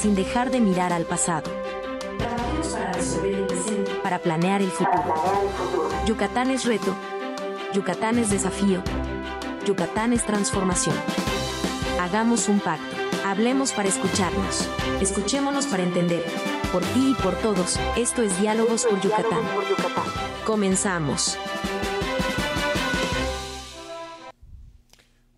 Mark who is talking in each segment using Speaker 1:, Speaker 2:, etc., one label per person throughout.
Speaker 1: Sin dejar de mirar al pasado. Para, planear el futuro. Yucatán es reto. Yucatán es desafío. Yucatán es transformación. Hagamos un pacto. Hablemos para escucharnos. Escuchémonos para entender. Por ti y por todos, esto es Diálogos por Yucatán. Comenzamos.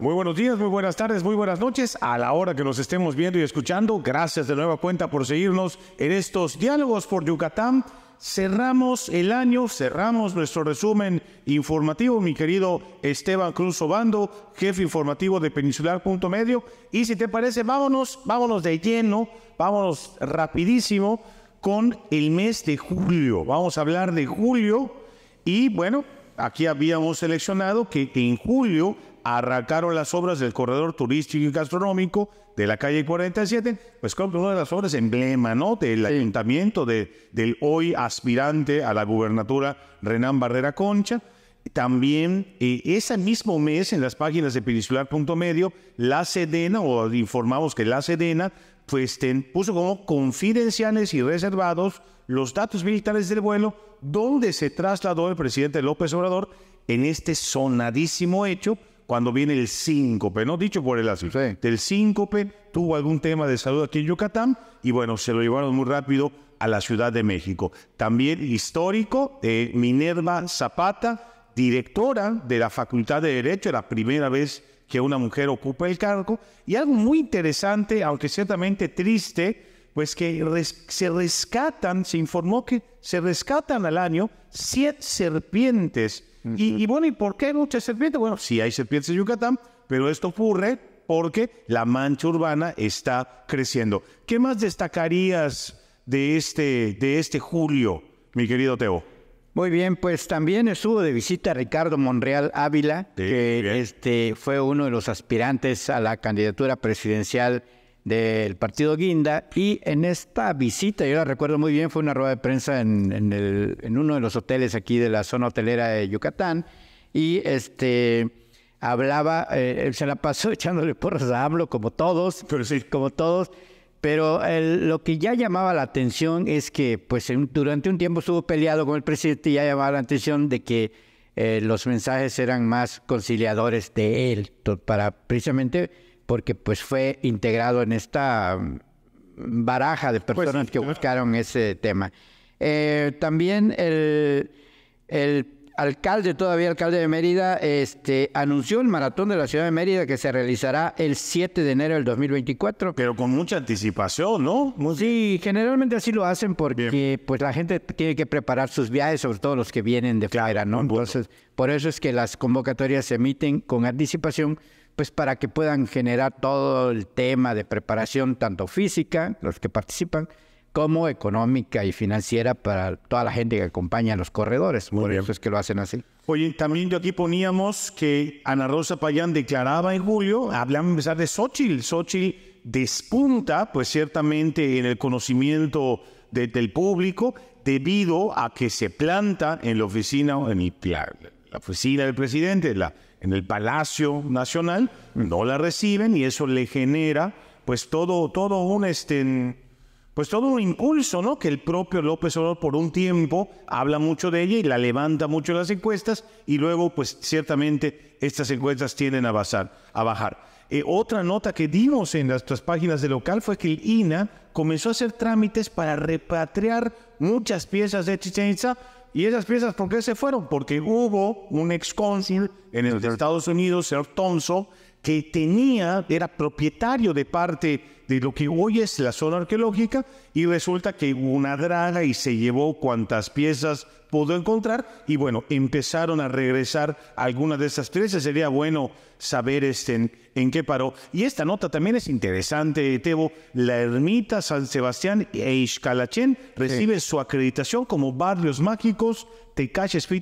Speaker 2: Muy buenos días, muy buenas tardes, muy buenas noches. A la hora que nos estemos viendo y escuchando, gracias de nueva cuenta por seguirnos en estos diálogos por Yucatán. Cerramos el año, cerramos nuestro resumen informativo, mi querido Esteban Cruz Obando, jefe informativo de Peninsular.medio Punto Medio. Y si te parece, vámonos, vámonos de lleno, vámonos rapidísimo con el mes de julio. Vamos a hablar de julio y bueno, aquí habíamos seleccionado que en julio arrancaron las obras del corredor turístico y gastronómico de la calle 47, pues creo una de las obras emblema, Del ayuntamiento, del hoy aspirante a la gubernatura Renán Barrera Concha. También eh, ese mismo mes en las páginas de peninsular.medio, la Sedena, o informamos que la Sedena, pues puso como confidenciales y reservados los datos militares del vuelo donde se trasladó el presidente López Obrador en este sonadísimo hecho cuando viene el síncope, ¿no? Dicho por el así. Del síncope tuvo algún tema de salud aquí en Yucatán y bueno, se lo llevaron muy rápido a la Ciudad de México. También histórico, Minerva Zapata, directora de la Facultad de Derecho, la primera vez que una mujer ocupa el cargo. Y algo muy interesante, aunque ciertamente triste, pues que se rescatan, se informó que se rescatan al año siete serpientes y, bueno, ¿y por qué muchas serpientes? Bueno, sí hay serpientes en Yucatán, pero esto ocurre porque la mancha urbana está creciendo. ¿Qué más destacarías de este, de este julio, mi querido Teo? Muy bien, pues también estuvo de
Speaker 1: visita Ricardo Monreal Ávila, que este, fue uno de los aspirantes a la candidatura presidencial del partido Guinda y en esta visita, yo la recuerdo muy bien, fue una rueda de prensa en, el, en uno de los hoteles aquí de la zona hotelera de Yucatán y este hablaba, eh, se la pasó echándole porras a AMLO como todos, pero como todos, pero lo que ya llamaba la atención es que pues durante un tiempo estuvo peleado con el presidente y ya llamaba la atención de que eh, los mensajes eran más conciliadores de él para precisamente porque pues fue integrado en esta baraja de pues, personas que buscaron ese tema. Eh, también el, alcalde, todavía alcalde de Mérida, este, anunció el maratón de la ciudad de Mérida que se realizará el 7 de enero del 2024. Pero con mucha anticipación, ¿no? Pues sí, generalmente así lo hacen porque pues la gente tiene que preparar sus viajes, sobre todo los que vienen de fuera, ¿no? Entonces, por eso es que las convocatorias se emiten con anticipación pues para que puedan generar todo el tema de preparación, tanto física, los que participan, como económica y financiera para toda la gente que acompaña a los corredores. Muy Por eso es que lo hacen así.
Speaker 2: Oye, también yo aquí poníamos que Ana Rosa Payán declaraba en julio, hablamos empezar de Xochitl. Xochitl despunta, pues ciertamente, en el conocimiento del público debido a que se planta en la oficina, en la oficina del presidente, la en el Palacio Nacional, no la reciben y eso le genera pues todo, todo un este, pues todo un impulso, ¿no? Que el propio López Obrador por un tiempo habla mucho de ella y la levanta mucho en las encuestas y luego pues ciertamente estas encuestas tienden a, bajar. Eh, otra nota que dimos en nuestras páginas de local fue que el INA comenzó a hacer trámites para repatriar muchas piezas de Chichen Itza ¿Y esas piezas por qué se fueron? Porque hubo un ex en el de Estados Unidos, señor Tonso, que tenía, era propietario de parte de lo que hoy es la zona arqueológica y resulta que hubo una draga y se llevó cuantas piezas pudo encontrar y bueno, empezaron a regresar algunas de esas piezas. Sería bueno saber este, en, qué paró. Y esta nota también es interesante, Tebo. La ermita San Sebastián e Ixcalachén recibe su acreditación como barrios mágicos, de Caches y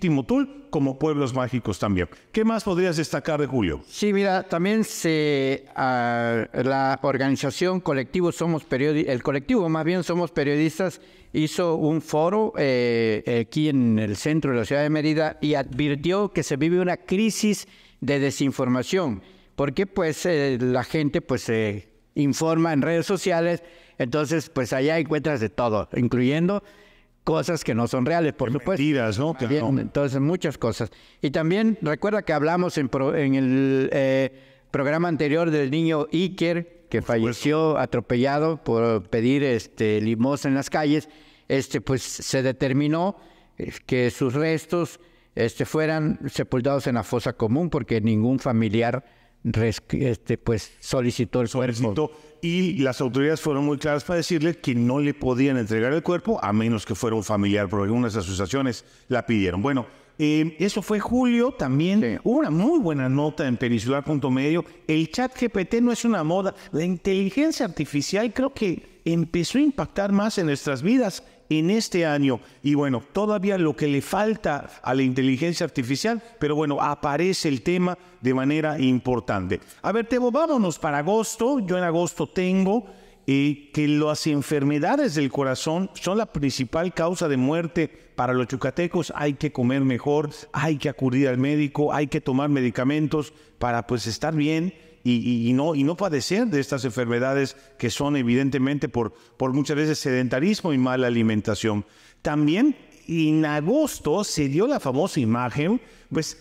Speaker 2: como pueblos mágicos también. ¿Qué más podrías destacar de Julio?
Speaker 1: Sí, mira, también se, ah, la organización Colectivo Somos Periodistas, el colectivo más bien Somos Periodistas, hizo un foro eh, aquí en el centro de la ciudad de Mérida y advirtió que se vive una crisis de desinformación, porque pues eh, la gente pues se informa en redes sociales, entonces pues allá encuentras de todo, incluyendo cosas que no son reales, por supuesto. Mentiras, ¿no? entonces, muchas cosas. Y también recuerda que hablamos en, el eh, programa anterior del niño Iker, que falleció atropellado por pedir este, limosna en las calles, este, pues se determinó eh, que sus restos este, fueran sepultados en la fosa común porque ningún familiar este, pues, solicitó
Speaker 2: el solicitó, Y las autoridades fueron muy claras para decirle que no le podían entregar el cuerpo a menos que fuera un familiar, porque algunas asociaciones la pidieron. Bueno, Em, eso fue julio también. Hubo una muy buena nota en Medio. El chat GPT no es una moda. La inteligencia artificial creo que empezó a impactar más en nuestras vidas en este año. Y bueno, todavía lo que le falta a la inteligencia artificial, pero bueno, aparece el tema de manera importante. A ver, Tebo, vámonos para agosto. Yo en agosto tengo y que las enfermedades del corazón son la principal causa de muerte para los yucatecos. Hay que comer mejor, hay que acudir al médico, hay que tomar medicamentos para pues estar bien. Y, no, y no padecer de estas enfermedades que son evidentemente por, por muchas veces sedentarismo y mala alimentación. También en agosto se dio la famosa imagen, pues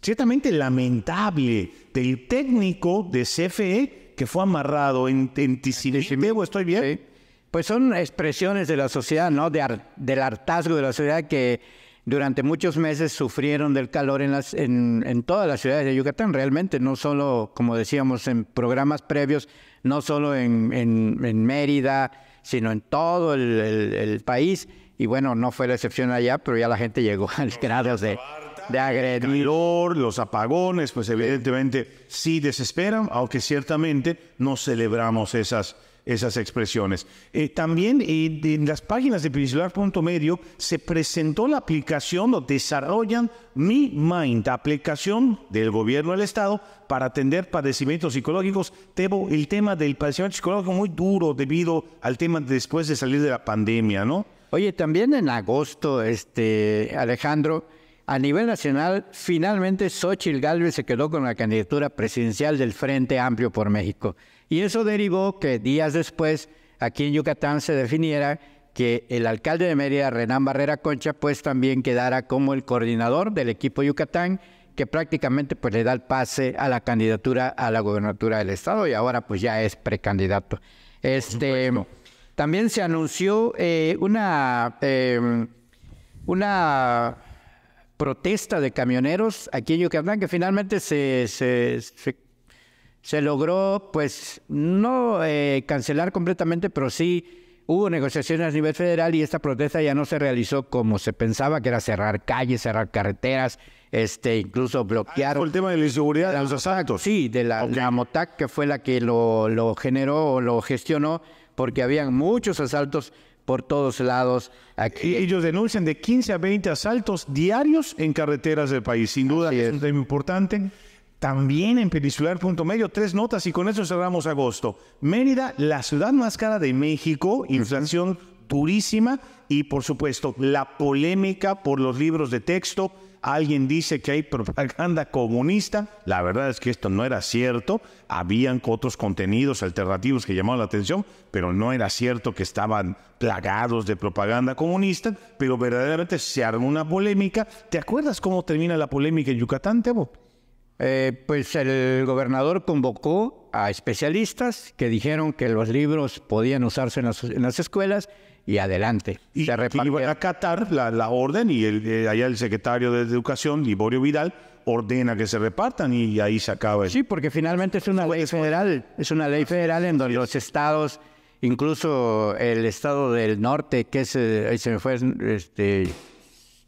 Speaker 2: ciertamente lamentable, del técnico de CFE que fue amarrado en, en ¿estoy bien? Pues son expresiones de la sociedad,
Speaker 1: ¿no? De del hartazgo de la sociedad que durante muchos meses sufrieron del calor en, las, en, todas las ciudades de Yucatán, realmente, no solo, como decíamos en programas previos, no solo en, en, Mérida, sino en todo el, el país. Y bueno, no fue la excepción allá, pero ya la gente llegó al grado de, de agredir.
Speaker 2: los apagones, pues evidentemente sí desesperan, aunque ciertamente no celebramos esas, esas expresiones. Eh, también en las páginas de medio se presentó la aplicación, o desarrollan Mi Mind, aplicación del gobierno del Estado para atender padecimientos psicológicos. Tebo, el tema del padecimiento psicológico muy duro debido al tema después de salir de la pandemia,
Speaker 1: ¿no? Oye, también en agosto, este, Alejandro, a nivel nacional, finalmente Xochitl Galvez se quedó con la candidatura presidencial del Frente Amplio por México. Y eso derivó que días después, aquí en Yucatán, se definiera que el alcalde de Mérida, Renán Barrera Concha, pues también quedara como el coordinador del equipo Yucatán, que prácticamente pues le da el pase a la candidatura a la gobernatura del estado y ahora pues ya es precandidato. Este, también se anunció eh, una, eh, una protesta de camioneros aquí en Yucatán, que finalmente se, se, logró, pues, no eh, cancelar completamente, pero sí hubo negociaciones a nivel federal y esta protesta ya no se realizó como se pensaba, que era cerrar calles, cerrar carreteras, este, incluso bloquear. Ah, el tema de la inseguridad de los asaltos. Sí, de la, MOTAC, que fue la que lo, lo generó o lo gestionó, porque habían muchos asaltos por todos
Speaker 2: lados. Aquí. Ellos denuncian de 15 a 20 asaltos diarios en carreteras del país. Sin duda es. es un tema importante. También en Peninsular.medio, Punto Medio, tres notas y con eso cerramos agosto. Mérida, la ciudad más cara de México, inflación durísima y por supuesto la polémica por los libros de texto alguien dice que hay propaganda comunista. La verdad es que esto no era cierto. Habían otros contenidos alternativos que llamaban la atención, pero no era cierto que estaban plagados de propaganda comunista. Pero verdaderamente se armó una polémica. ¿Te acuerdas cómo termina la polémica en Yucatán, Tebo? Eh, pues el gobernador convocó a
Speaker 1: especialistas que dijeron que los libros podían usarse en las escuelas y adelante.
Speaker 2: Y, se y a acatar la, orden y el, eh, allá el secretario de Educación, Liborio Vidal, ordena que se repartan y ahí se acaba. El...
Speaker 1: Sí, porque finalmente es una ley pues, pues, federal, es una ley federal en donde los estados, incluso el estado del norte, que es, eh, se me fue, este,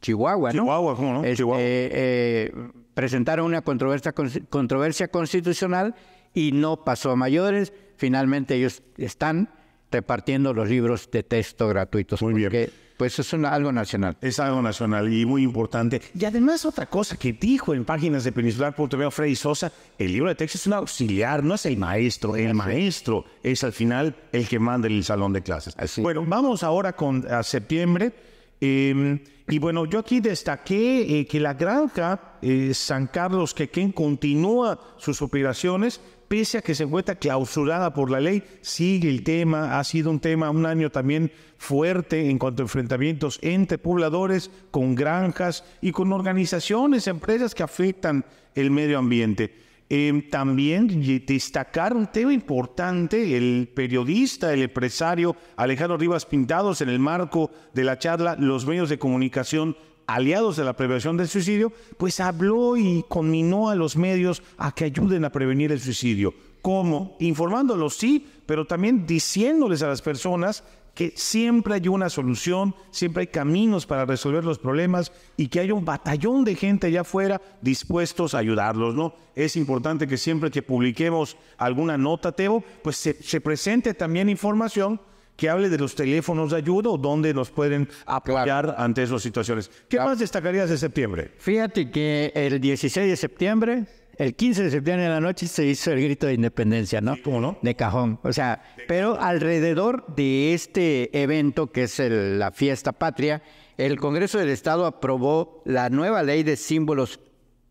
Speaker 1: Chihuahua, ¿no? Chihuahua, ¿cómo no? Este, eh, presentaron una controversia, controversia constitucional y no pasó a mayores. Finalmente ellos están repartiendo los libros de texto gratuitos. Muy bien.
Speaker 2: Pues es algo nacional. Es algo nacional y muy importante. Y además otra cosa que dijo en páginas de peninsular.tv Freddy Sosa, el libro de texto es un auxiliar, no es el maestro. El maestro es al final el que manda el salón de clases. Bueno, vamos ahora con a septiembre. Em, y bueno, yo aquí destaqué eh, que la granja eh, San Carlos Quequén continúa sus operaciones pese a que se encuentra clausurada por la ley, sigue el tema, ha sido un tema un año también fuerte en cuanto a enfrentamientos entre pobladores, con granjas y con organizaciones, empresas que afectan el medio ambiente. Em, también destacar un tema importante, el periodista, el empresario Alejandro Rivas Pintados, en el marco de la charla Los medios de comunicación aliados de la prevención del suicidio, pues habló y conminó a los medios a que ayuden a prevenir el suicidio. ¿Cómo? Informándolos, sí, pero también diciéndoles a las personas que siempre hay una solución, siempre hay caminos para resolver los problemas y que hay un batallón de gente allá afuera dispuestos a ayudarlos, ¿no? Es importante que siempre que publiquemos alguna nota, Teo, pues se, se presente también información que hable de los teléfonos de ayuda o dónde nos pueden apoyar ante esas situaciones. ¿Qué más destacarías de septiembre? Fíjate que
Speaker 1: el 16 de septiembre el 15 de septiembre de la noche se hizo el grito de independencia, ¿no? ¿Cómo no? De cajón. O sea, pero alrededor de este evento que es la fiesta patria, el Congreso del Estado aprobó la nueva ley de símbolos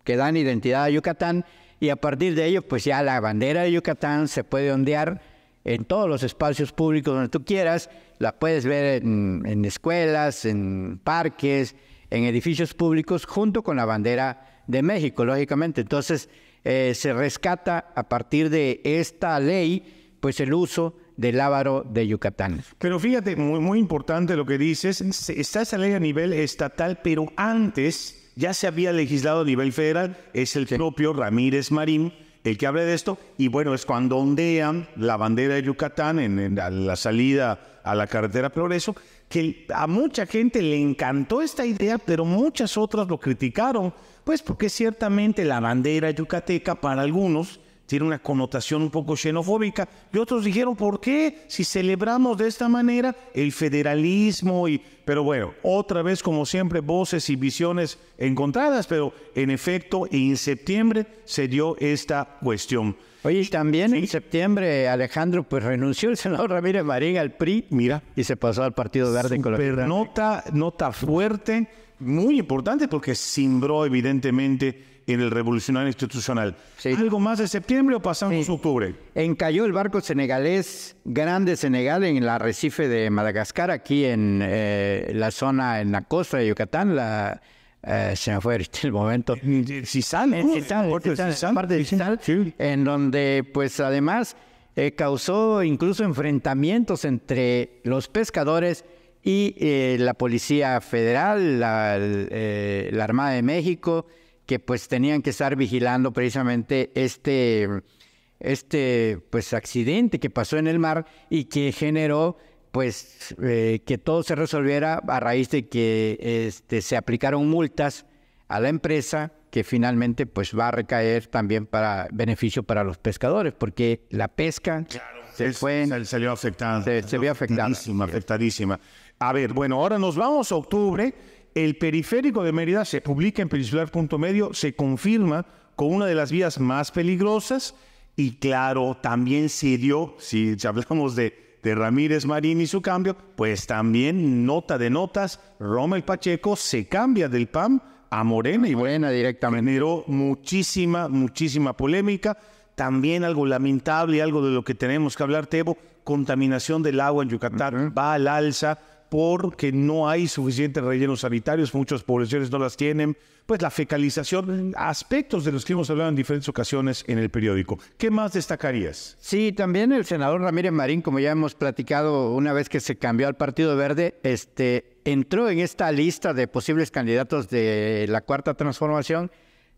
Speaker 1: que dan identidad a Yucatán y a partir de ello, pues ya la bandera de Yucatán se puede ondear en todos los espacios públicos donde tú quieras. La puedes ver en, escuelas, en parques, en edificios públicos, junto con la bandera de México, lógicamente. Entonces, eh, se rescata a partir de esta ley, pues el uso del Ávaro de Yucatán.
Speaker 2: Pero fíjate, muy, importante lo que dices, está esa ley a nivel estatal, pero antes ya se había legislado a nivel federal, es el propio Ramírez Marín el que hable de esto. Y bueno, es cuando ondean la bandera de Yucatán en, la salida a la carretera Progreso, que a mucha gente le encantó esta idea, pero muchas otras lo criticaron, pues porque ciertamente la bandera yucateca para algunos tiene una connotación un poco xenofóbica. Y otros dijeron, ¿por qué si celebramos de esta manera el federalismo? Y... Pero bueno, otra vez, como siempre, voces y visiones encontradas, pero en efecto, en septiembre se dio esta cuestión. Oye, también en septiembre
Speaker 1: Alejandro pues renunció el senador Ramírez Marín al PRI Mira, y se pasó al Partido Verde la
Speaker 2: Nota, nota fuerte, muy importante porque simbró evidentemente en el revolucionario institucional. ¿Algo más de septiembre o pasamos sí. octubre? Encalló el
Speaker 1: barco senegalés Grande Senegal en el arrecife de Madagascar, aquí en eh, la zona, en la costa de Yucatán, la... Eh, se me fue el momento. Cisal, eh, en en donde pues además causó incluso enfrentamientos entre los pescadores y la Policía Federal, la, la Armada de México, que pues tenían que estar vigilando precisamente este, este pues accidente que pasó en el mar y que generó pues eh, que todo se resolviera a raíz de que este, se aplicaron multas a la empresa que finalmente pues va a recaer también para beneficio para los pescadores porque la pesca
Speaker 2: se fue se, salió afectada se, vio afectada afectadísima a ver bueno ahora nos vamos a octubre el periférico de Mérida se publica en medio se confirma con una de las vías más peligrosas y claro, también se dio, si hablamos de, Ramírez Marín y su cambio, pues también nota de notas, Rommel Pacheco se cambia del PAM a Morena y buena directamente. Generó muchísima, muchísima polémica. También algo lamentable, algo de lo que tenemos que hablar, Tebo, contaminación del agua en Yucatán va al alza porque no hay suficientes rellenos sanitarios, muchas poblaciones no las tienen, pues la fecalización, aspectos de los que hemos hablado en diferentes ocasiones en el periódico. ¿Qué más destacarías? Sí, también
Speaker 1: el senador Ramírez Marín, como ya hemos platicado una vez que se cambió al Partido Verde, este, entró en esta lista de posibles candidatos de la Cuarta Transformación,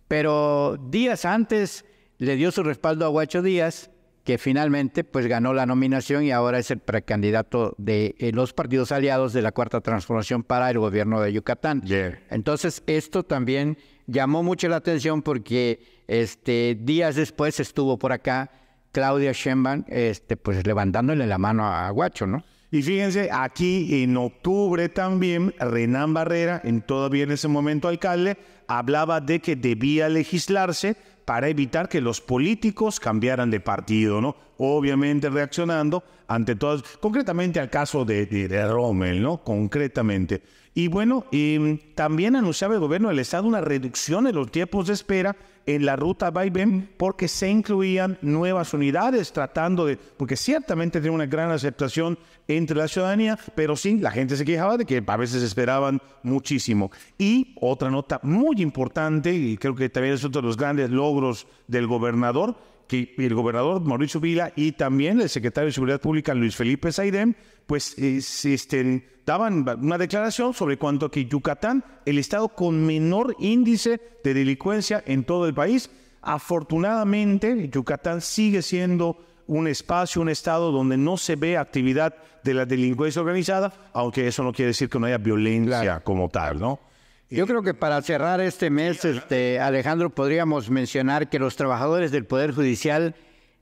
Speaker 1: pero días antes le dio su respaldo a Guacho Díaz que finalmente pues ganó la nominación y ahora es el precandidato de eh, los partidos aliados de la Cuarta Transformación para el gobierno de Yucatán. Entonces, esto también llamó mucho la atención porque este días después estuvo por acá Claudia Sheinbaum
Speaker 2: este pues levantándole la mano a Guacho, ¿no? Y fíjense, aquí en octubre también Renán Barrera, en todavía en ese momento alcalde, hablaba de que debía legislarse para evitar que los políticos cambiaran de partido, ¿no? Obviamente reaccionando ante todas, concretamente al caso de, Rommel, ¿no? Concretamente. Y bueno, también anunciaba el gobierno del Estado una reducción de los tiempos de espera en la ruta ven porque se incluían nuevas unidades tratando de, porque ciertamente tenía una gran aceptación entre la ciudadanía, pero sí, la gente se quejaba de que a veces esperaban muchísimo. Y otra nota muy importante, y creo que también es otro de los grandes logros del gobernador, que el gobernador Mauricio Vila y también el secretario de Seguridad Pública Luis Felipe Saidem, pues este, daban una declaración sobre cuanto a que Yucatán, el estado con menor índice de delincuencia en todo el país, afortunadamente Yucatán sigue siendo un espacio, un estado donde no se ve actividad de la delincuencia organizada, aunque eso no quiere decir que no haya violencia como tal, ¿no? Yo creo que para cerrar este mes, este, Alejandro,
Speaker 1: podríamos mencionar que los trabajadores del Poder Judicial,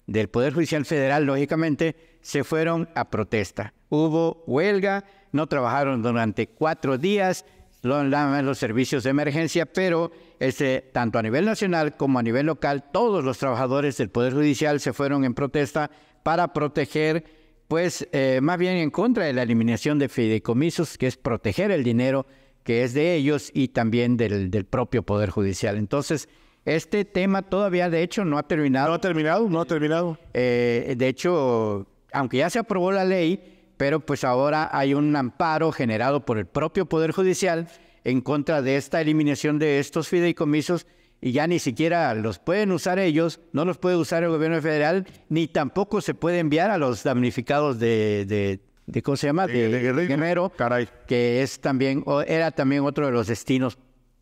Speaker 1: del Poder Judicial Federal, lógicamente, se fueron a protesta. Hubo huelga, no trabajaron durante cuatro días, los servicios de emergencia, pero este, tanto a nivel nacional como a nivel local, todos los trabajadores del Poder Judicial se fueron en protesta para proteger, pues, eh, más bien en contra de la eliminación de fideicomisos, que es proteger el dinero que es de ellos y también del, propio Poder Judicial. Entonces, este tema todavía, de hecho, no ha terminado. No ha terminado, no ha terminado. Eh, de hecho, aunque ya se aprobó la ley, pero pues ahora hay un amparo generado por el propio Poder Judicial en contra de esta eliminación de estos fideicomisos y ya ni siquiera los pueden usar ellos, no los puede usar el gobierno federal, ni tampoco se puede enviar a los damnificados de de ¿cómo se llama? De, caray. que es también, era también otro de los destinos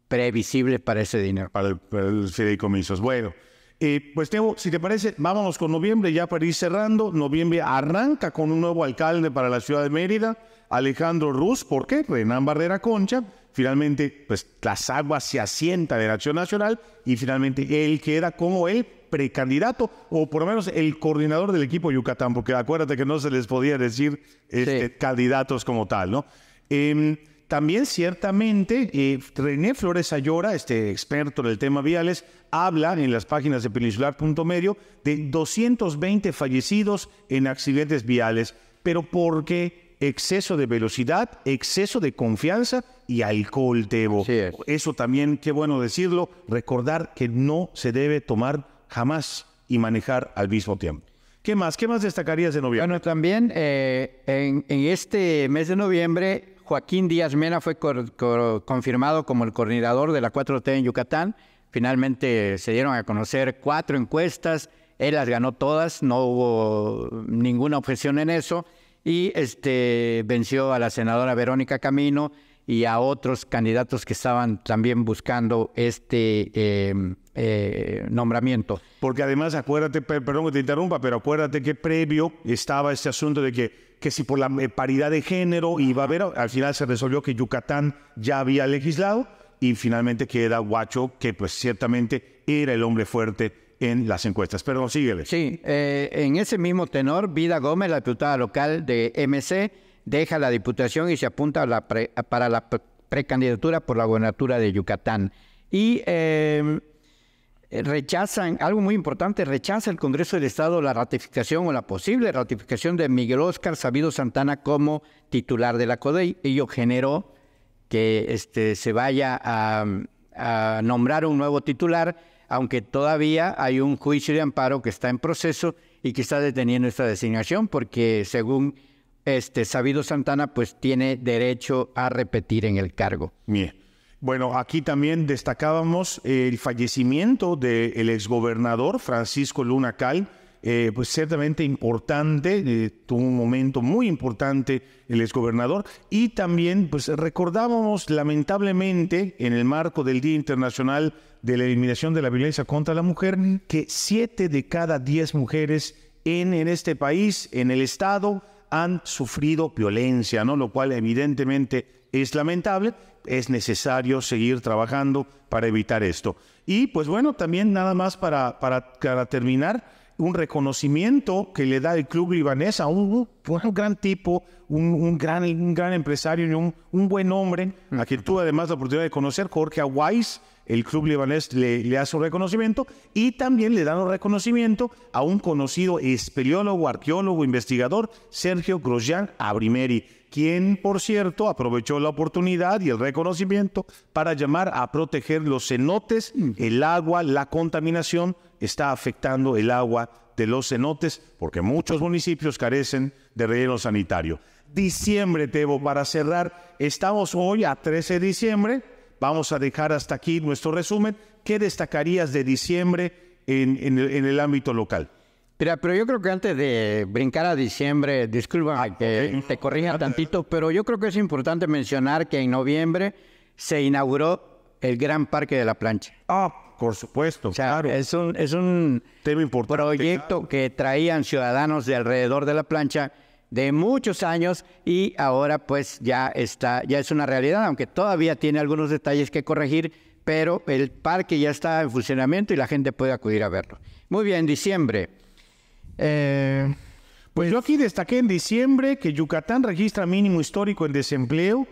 Speaker 1: previsibles para ese dinero. Para el,
Speaker 2: fideicomiso Bueno, eh, pues tengo, si te parece, vámonos con noviembre ya para ir cerrando. Noviembre arranca con un nuevo alcalde para la ciudad de Mérida, Alejandro Ruz, ¿por qué? Renán Barrera Concha. Finalmente, pues las aguas se asienta de la acción nacional y finalmente él queda como él precandidato o por lo menos el coordinador del equipo Yucatán, porque acuérdate que no se les podía decir este, candidatos como tal, ¿no? Em, también ciertamente eh, René Flores Ayora, este experto en el tema viales, habla en las páginas de peninsular.medio de 220 fallecidos en accidentes viales, pero ¿por qué? Exceso de velocidad, exceso de confianza y alcohol, Tebo. Eso también, qué bueno decirlo, recordar que no se debe tomar jamás y manejar al mismo tiempo. ¿Qué más? ¿Qué más
Speaker 1: destacarías de noviembre? Bueno, también eh, en, este mes de noviembre, Joaquín Díaz Mena fue confirmado como el coordinador de la 4T en Yucatán. Finalmente se dieron a conocer cuatro encuestas, él las ganó todas, no hubo ninguna objeción en eso, y este, venció a la senadora Verónica Camino y a otros candidatos que estaban también buscando este... Eh,
Speaker 2: eh, nombramiento. Porque además, acuérdate, perdón que te interrumpa, pero acuérdate que previo estaba este asunto de que, que si por la eh, paridad de género iba a haber, al final se resolvió que Yucatán ya había legislado y finalmente queda Guacho, que pues ciertamente era el hombre fuerte en las encuestas. Pero síguele. Sí, eh, en ese mismo tenor,
Speaker 1: Vida Gómez, la diputada local de MC, deja la diputación y se apunta para la precandidatura por la gobernatura de Yucatán. Y... Eh, eh, rechazan, algo muy importante, rechaza el Congreso del Estado la ratificación o la posible ratificación de Miguel Oscar Sabido Santana como titular de la CODEI. Ello generó que este, se vaya a, nombrar un nuevo titular, aunque todavía hay un juicio de amparo que está en proceso y que está deteniendo esta designación, porque según este Sabido Santana, pues tiene derecho a
Speaker 2: repetir en el cargo. Bueno, aquí también destacábamos el fallecimiento del exgobernador Francisco Luna Cal, eh, pues ciertamente importante, eh, tuvo un momento muy importante el exgobernador y también pues recordábamos lamentablemente en el marco del Día Internacional de la Eliminación de la Violencia contra la Mujer que siete de cada diez mujeres en, en este país, en el Estado, han sufrido violencia, ¿no? Lo cual evidentemente es lamentable, es necesario seguir trabajando para evitar esto. Y pues bueno, también nada más para, para, terminar, un reconocimiento que le da el club libanés a un, un gran tipo, un, gran, gran empresario y un, un buen hombre, a quien tuve además la oportunidad de conocer, Jorge Aguais, el club libanés le, le, hace un reconocimiento y también le dan un reconocimiento a un conocido espeleólogo, arqueólogo, investigador, Sergio Grosjean Abrimeri quien, por cierto, aprovechó la oportunidad y el reconocimiento para llamar a proteger los cenotes, el agua, la contaminación está afectando el agua de los cenotes, porque muchos municipios carecen de relleno sanitario. Diciembre, Tebo, para cerrar, estamos hoy a 13 de diciembre, vamos a dejar hasta aquí nuestro resumen. ¿Qué destacarías de diciembre en, en el ámbito local? Mira, pero yo creo que antes de
Speaker 1: brincar a diciembre, disculpa que te corrija tantito, pero yo creo que es importante mencionar que en noviembre se inauguró el Gran Parque de la Plancha. Ah, por supuesto, claro. Es un, es un proyecto que traían ciudadanos de alrededor de la plancha de muchos años y ahora pues ya está, ya es una realidad, aunque todavía tiene algunos detalles que corregir, pero el parque ya está en funcionamiento y la gente puede acudir a verlo. Muy bien, diciembre. Eh,
Speaker 2: pues yo aquí destaqué en diciembre que Yucatán registra mínimo histórico en desempleo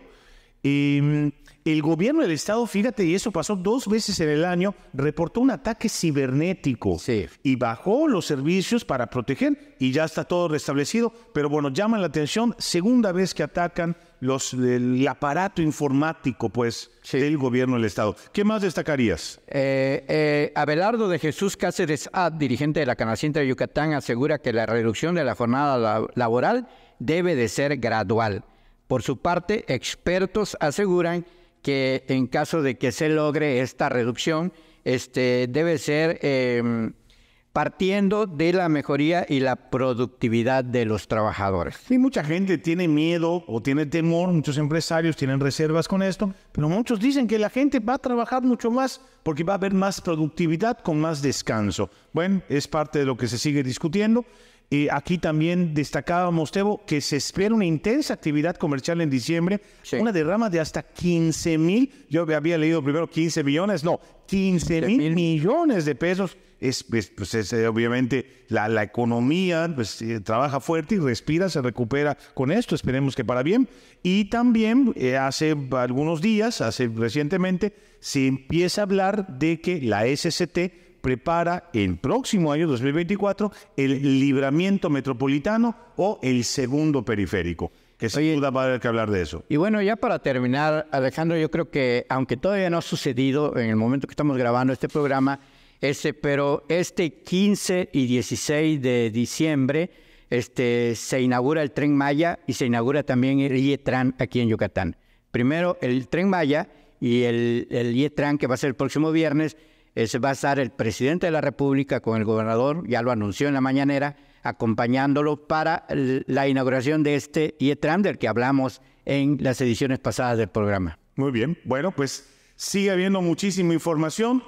Speaker 2: y em, el gobierno del Estado, fíjate, y eso pasó dos veces en el año, reportó un ataque cibernético y bajó los servicios para proteger y ya está todo restablecido. Pero bueno, llama la atención, segunda vez que atacan los, el aparato informático, pues, del gobierno del Estado. ¿Qué más destacarías? Eh, eh,
Speaker 1: Abelardo de Jesús Cáceres Ad, dirigente de la Canacintra de Yucatán, asegura que la reducción de la jornada laboral debe de ser gradual por su parte, expertos aseguran que en caso de que se logre esta reducción, este, debe ser em, partiendo de la mejoría y la productividad
Speaker 2: de los trabajadores. Sí, mucha gente tiene miedo o tiene temor, muchos empresarios tienen reservas con esto, pero muchos dicen que la gente va a trabajar mucho más porque va a haber más productividad con más descanso. Bueno, es parte de lo que se sigue discutiendo. Y eh, aquí también destacábamos, Tebo, que se espera una intensa actividad comercial en diciembre, una derrama de hasta 15 mil, yo había leído primero 15 millones, no, 15 mil millones de pesos. Es, pues, pues, eh, obviamente la, economía pues, eh, trabaja fuerte y respira, se recupera con esto, esperemos que para bien. Y también hace algunos días, hace recientemente, se empieza a hablar de que la SCT prepara el próximo año 2024 el libramiento metropolitano o el segundo periférico. Que sin duda va a haber que hablar de eso. Y bueno, ya para
Speaker 1: terminar, Alejandro, yo creo que aunque todavía no ha sucedido en el momento que estamos grabando este programa, ese pero este 15 y 16 de diciembre este, se inaugura el tren Maya y se inaugura también el IETRAN aquí en Yucatán. Primero el tren Maya y el, el IETRAN que va a ser el próximo viernes es, va a estar el presidente de la República con el gobernador, ya lo anunció en la mañanera, acompañándolo para la inauguración de este IETRAM del que hablamos en las ediciones pasadas del
Speaker 2: programa. Muy bien, bueno, pues sigue habiendo muchísima información.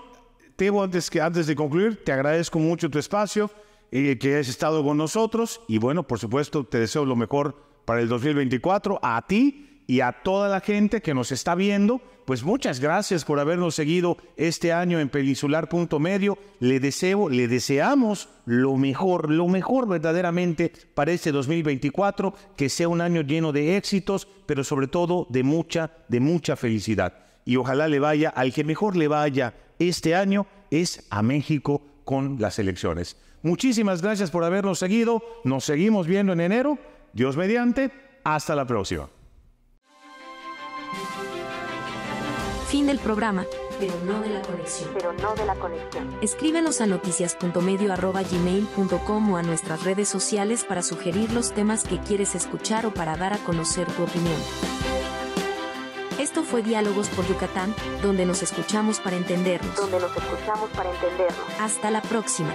Speaker 2: Tebo, antes, que, antes de concluir, te agradezco mucho tu espacio y eh, que hayas estado con nosotros. Y bueno, por supuesto, te deseo lo mejor para el 2024 a ti y a toda la gente que nos está viendo pues muchas gracias por habernos seguido este año en Peninsular.medio. Le deseo, le deseamos lo mejor, lo mejor verdaderamente para este 2024, que sea un año lleno de éxitos, pero sobre todo de mucha, de mucha felicidad. Y ojalá le vaya, al que mejor le vaya este año es a México con las elecciones. Muchísimas gracias por habernos seguido. Nos seguimos viendo en enero. Dios mediante. Hasta la próxima.
Speaker 1: Fin del programa. Pero no de la conexión. Pero no de la conexión. Escríbenos a noticias.medio.gmail.com o a nuestras redes sociales para sugerir los temas que quieres escuchar o para dar a conocer tu opinión. Esto fue Diálogos por Yucatán, donde nos escuchamos para entendernos. Donde nos escuchamos para
Speaker 2: entendernos. Hasta la próxima.